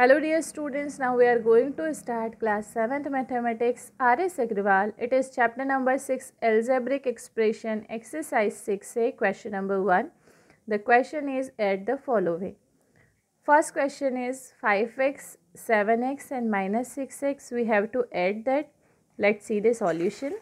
Hello dear students, now we are going to start class 7th mathematics R.S. Agrawal. It is chapter number 6 algebraic expression exercise 6a question number 1. The question is add the following. First question is 5x, 7x and minus 6x. We have to add that. Let's see the solution.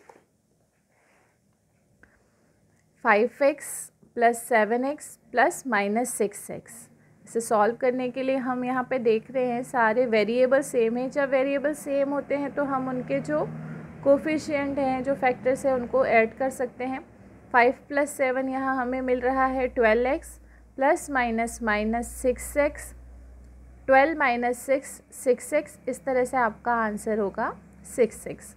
5x plus 7x plus minus 6x. इसे solve करने के लिए हम यहाँ पे देख रहे हैं सारे वेरिएबल सेम है जब वेरिएबल सेम होते हैं तो हम उनके जो कोफिशियंट हैं जो फैक्टर्स हैं उनको ऐड कर सकते हैं फाइव प्लस सेवन यहाँ हमें मिल रहा है twelve x plus minus minus six x twelve minus six six x इस तरह से आपका आंसर होगा सिक्स एक्स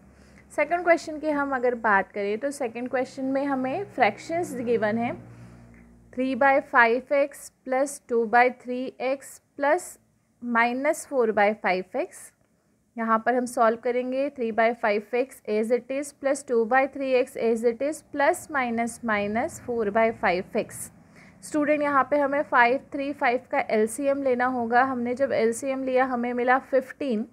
सेकेंड क्वेश्चन की हम अगर बात करें तो सेकेंड क्वेश्चन में हमें फ्रैक्शंस गिवन है three by five x plus two by three x plus minus four by five x यहाँ पर हम सॉल्व करेंगे three by five x as it is plus two by three x as it is plus minus minus four by five x student यहाँ पे हमें five three five का M लेना होगा हमने जब एम लिया हमें मिला फिफ्टीन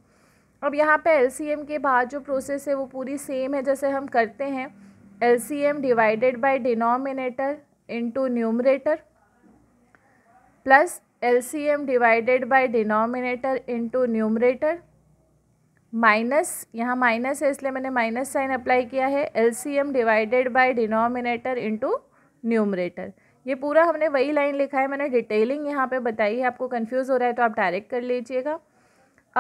अब यहाँ पे एम के बाद जो प्रोसेस है वो पूरी सेम है जैसे हम करते हैं M divided by denominator into numerator plus L C M divided by denominator into numerator minus यहाँ माइनस है इसलिए मैंने माइनस साइन अप्लाई किया है L C M divided by denominator into numerator ये पूरा हमने वही लाइन लिखा है मैंने डिटेलिंग यहाँ पे बताई है आपको कंफ्यूज हो रहा है तो आप डायरेक्ट कर लीजिएगा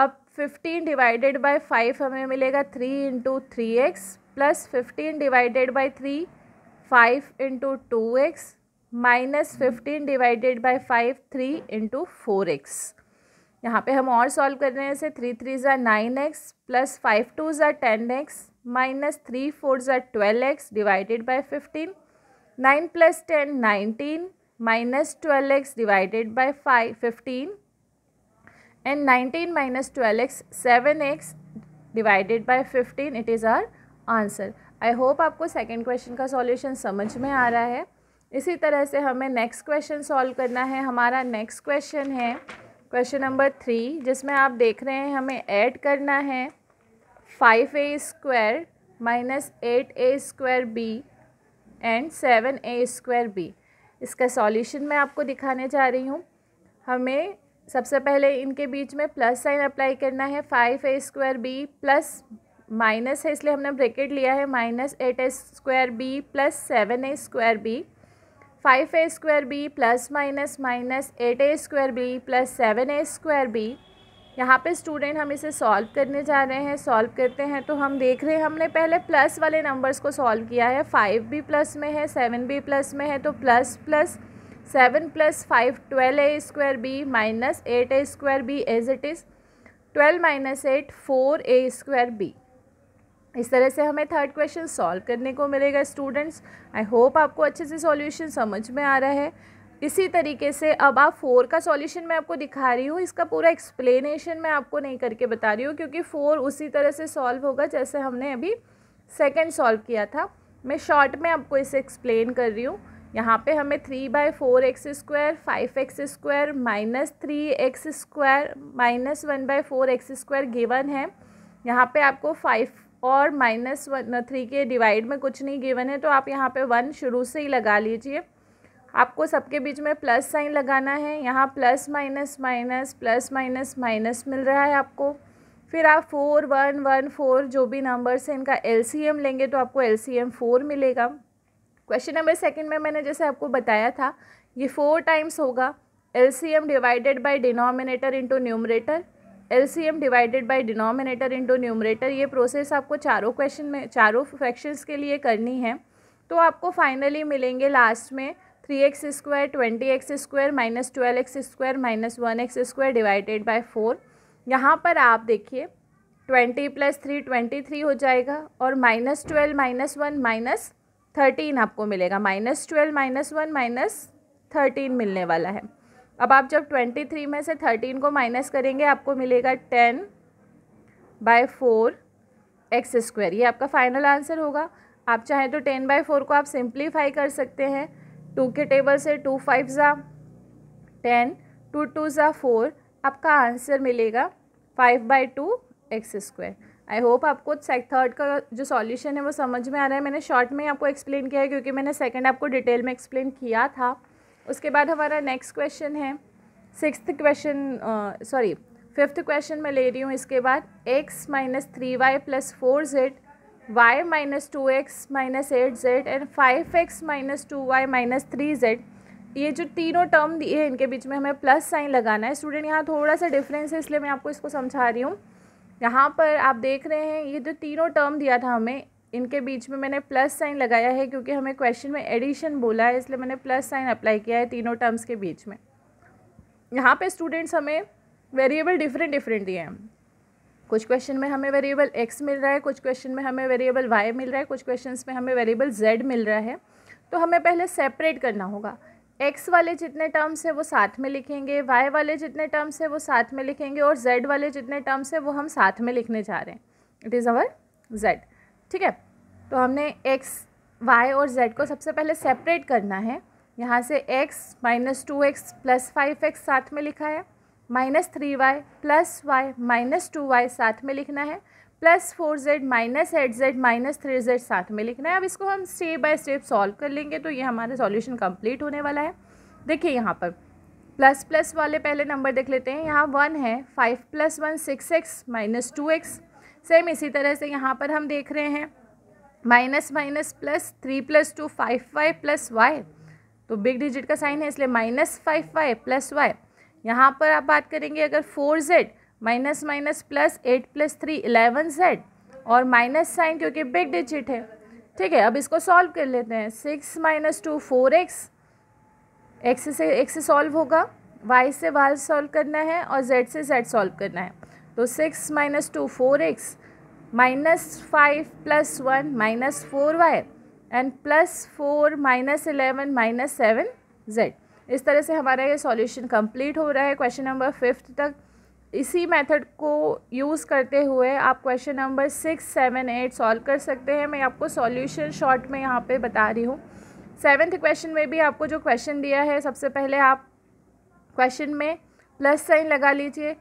अब फिफ्टीन डिवाइडेड बाई फाइव हमें मिलेगा three into three x plus fifteen divided by three five into two x minus fifteen divided by five three into four x यहाँ पर हम और सॉल्व कर रहे हैं इसे थ्री थ्री ज़ा nine x plus five two ज़ा ten x minus three four ज़ा twelve x divided by fifteen nine plus ten nineteen minus twelve x divided by five fifteen and nineteen minus twelve x seven x divided by fifteen it is our answer I hope आपको second question का solution समझ में आ रहा है इसी तरह से हमें नेक्स्ट क्वेश्चन सॉल्व करना है हमारा नेक्स्ट क्वेश्चन है क्वेश्चन नंबर थ्री जिसमें आप देख रहे हैं हमें ऐड करना है five a square minus eight a square b and seven a square b इसका सॉल्यूशन मैं आपको दिखाने जा रही हूँ हमें सबसे पहले इनके बीच में प्लस साइन अप्लाई करना है five a square b plus minus है इसलिए हमने ब्रेकेट लिया है minus eight a square b plus seven a square b five a square b plus minus minus eight a square b plus seven a square b यहाँ पे student हम इसे solve करने जा रहे हैं सॉल्व करते हैं तो हम देख रहे हैं हमने पहले प्लस वाले नंबर्स को सॉल्व किया है फाइव भी प्लस में है सेवन भी प्लस में है तो plus plus seven plus five twelve a square b minus eight a square b as it is twelve minus eight four a square b इस तरह से हमें थर्ड क्वेश्चन सॉल्व करने को मिलेगा स्टूडेंट्स आई होप आपको अच्छे से सॉल्यूशन समझ में आ रहा है इसी तरीके से अब आप फोर का सॉल्यूशन मैं आपको दिखा रही हूँ इसका पूरा एक्सप्लेनेशन मैं आपको नहीं करके बता रही हूँ क्योंकि फ़ोर उसी तरह से सॉल्व होगा जैसे हमने अभी सेकेंड सॉल्व किया था मैं शॉर्ट में आपको इसे एक्सप्लेन कर रही हूँ यहाँ पे हमें three by four x square five x square minus three x square minus one by four x square given है यहाँ पे आपको फाइव और माइनस वन थ्री के डिवाइड में कुछ नहीं गिवन है तो आप यहाँ पे वन शुरू से ही लगा लीजिए आपको सबके बीच में प्लस साइन लगाना है यहाँ plus minus minus plus minus minus मिल रहा है आपको फिर आप फोर वन वन फोर जो भी नंबर से इनका एल लेंगे तो आपको एल फोर मिलेगा क्वेश्चन नंबर सेकेंड में मैंने जैसे आपको बताया था ये फोर टाइम्स होगा M divided by denominator into numerator LCM divided by denominator into numerator ये प्रोसेस आपको चारों क्वेश्चन में चारों फ्रैक्शंस के लिए करनी है तो आपको फाइनली मिलेंगे लास्ट में three x square twenty x square minus twelve x square minus one x square divided by four यहाँ पर आप देखिए twenty plus three twenty three हो जाएगा और minus twelve minus one minus thirteen आपको मिलेगा minus twelve minus one minus thirteen मिलने वाला है अब आप जब ट्वेंटी थ्री में से थर्टीन को माइनस करेंगे आपको मिलेगा ten by four x square ये आपका फाइनल आंसर होगा आप चाहें तो टेन बाय फोर को आप सिंप्लीफाई कर सकते हैं टू के टेबल से टू फाइव ज़ा टेन टू टू ज़ा फोर आपका आंसर मिलेगा five by two x square I hope आपको थर्ड का जो सॉल्यूशन है वो समझ में आ रहा है मैंने शॉर्ट में आपको एक्सप्लेन किया है क्योंकि मैंने सेकंड आपको डिटेल में एक्सप्लेन किया था उसके बाद हमारा नेक्स्ट क्वेश्चन है six question sorry fifth question मैं ले रही हूँ इसके बाद x minus three y plus four z y minus two x minus eight z and five x minus two y minus three z ये जो तीनों टर्म दिए हैं इनके बीच में हमें प्लस साइन लगाना है स्टूडेंट यहाँ थोड़ा सा डिफरेंस है इसलिए मैं आपको इसको समझा रही हूँ यहाँ पर आप देख रहे हैं ये जो तीनों टर्म दिया था हमें इनके बीच में मैंने प्लस साइन लगाया है क्योंकि हमें क्वेश्चन में एडिशन बोला है इसलिए मैंने प्लस साइन अप्लाई किया है तीनों टर्म्स के बीच में यहाँ पे स्टूडेंट्स हमें वेरिएबल डिफरेंट डिफरेंट दिए हैं कुछ क्वेश्चन में हमें वेरिएबल एक्स मिल रहा है कुछ क्वेश्चन में हमें वेरिएबल वाई मिल रहा है कुछ क्वेश्चन में हमें वेरिएबल जेड मिल रहा है तो हमें पहले सेपरेट करना होगा एक्स वाले जितने टर्म्स है वो साथ में लिखेंगे वाई वाले जितने टर्म्स है वो साथ में लिखेंगे और जेड वाले जितने टर्म्स है वो हम साथ में लिखने जा रहे हैं इट इज़ अवर जेड ठीक है तो हमने एक्स वाई और जेड को सबसे पहले सेपरेट करना है यहाँ से x minus two x plus five x साथ में लिखा है minus three y plus y minus two y साथ में लिखना है plus four z minus eight z minus three z साथ में लिखना है अब इसको हम स्टेप बाय स्टेप सॉल्व कर लेंगे तो ये हमारा सॉल्यूशन कंप्लीट होने वाला है देखिए यहाँ पर प्लस प्लस वाले पहले नंबर देख लेते हैं यहाँ वन है five plus one six x minus two x same इसी तरह से यहाँ पर हम देख रहे हैं minus minus plus three plus two five y plus y तो बिग डिजिट का साइन है इसलिए minus five y plus y यहाँ पर आप बात करेंगे अगर four z minus minus plus eight plus three eleven z और माइनस साइन क्योंकि बिग डिजिट है ठीक है अब इसको सॉल्व कर लेते हैं six minus two four x x से एक्स सॉल्व होगा वाई से वाई सॉल्व करना है और जेड से जेड सॉल्व करना है तो six minus two four x minus five plus one minus four y and plus four minus eleven minus seven z इस तरह से हमारा ये सॉल्यूशन कंप्लीट हो रहा है क्वेश्चन नंबर फिफ्थ तक इसी मेथड को यूज़ करते हुए आप question number six seven eight solve कर सकते हैं मैं आपको सॉल्यूशन शॉर्ट में यहाँ पे बता रही हूँ सेवन्थ क्वेश्चन में भी आपको जो क्वेश्चन दिया है सबसे पहले आप क्वेश्चन में प्लस साइन लगा लीजिए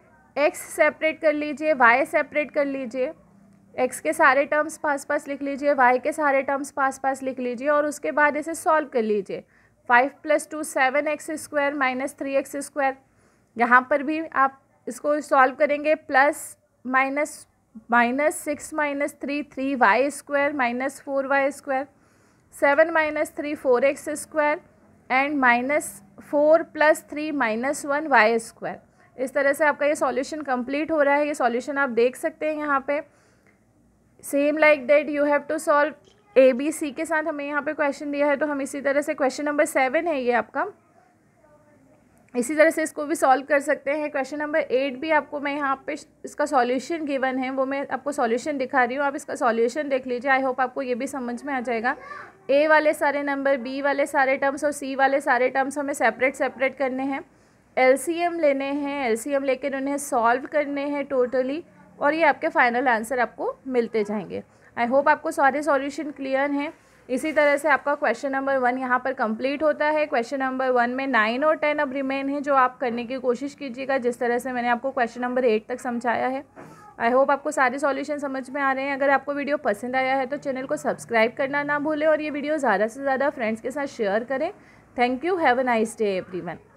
एक्स सेपरेट कर लीजिए वाई सेपरेट कर लीजिए एक्स के सारे टर्म्स पास पास लिख लीजिए वाई के सारे टर्म्स पास पास लिख लीजिए और उसके बाद इसे सॉल्व कर लीजिए five plus two seven x square minus three x square यहाँ पर भी आप इसको सॉल्व करेंगे plus minus minus six minus three three y square minus four y square seven minus three four x square and minus four plus three minus one y square इस तरह से आपका ये सॉल्यूशन कंप्लीट हो रहा है ये सॉल्यूशन आप देख सकते हैं यहाँ पे same like that you have to solve A B C के साथ हमें यहाँ पे क्वेश्चन दिया है तो हम इसी तरह से क्वेश्चन नंबर सेवन है ये आपका इसी तरह से इसको भी सॉल्व कर सकते हैं क्वेश्चन नंबर एट भी आपको मैं यहाँ पे इसका सॉल्यूशन गिवन है वो मैं आपको सॉल्यूशन दिखा रही हूँ आप इसका सॉल्यूशन देख लीजिए आई होप आपको ये भी समझ में आ जाएगा ए वाले सारे नंबर बी वाले सारे टर्म्स और सी वाले सारे टर्म्स हमें सेपरेट सेपरेट करने हैं एल लेने हैं एम लेकर उन्हें सॉल्व करने हैं टोटली और ये आपके फाइनल आंसर आपको मिलते जाएंगे आई होप आपको सारे सॉल्यूशन क्लियर हैं इसी तरह से आपका क्वेश्चन नंबर वन यहाँ पर कंप्लीट होता है क्वेश्चन नंबर वन में नाइन और टेन अब रिमेन है जो आप करने की कोशिश कीजिएगा जिस तरह से मैंने आपको क्वेश्चन नंबर एट तक समझाया है आई होप आपको सारे सॉल्यूशन समझ में आ रहे हैं अगर आपको वीडियो पसंद आया है तो चैनल को सब्सक्राइब करना ना भूलें और ये वीडियो ज़्यादा से ज़्यादा फ्रेंड्स के साथ शेयर करें thank you have a nice day every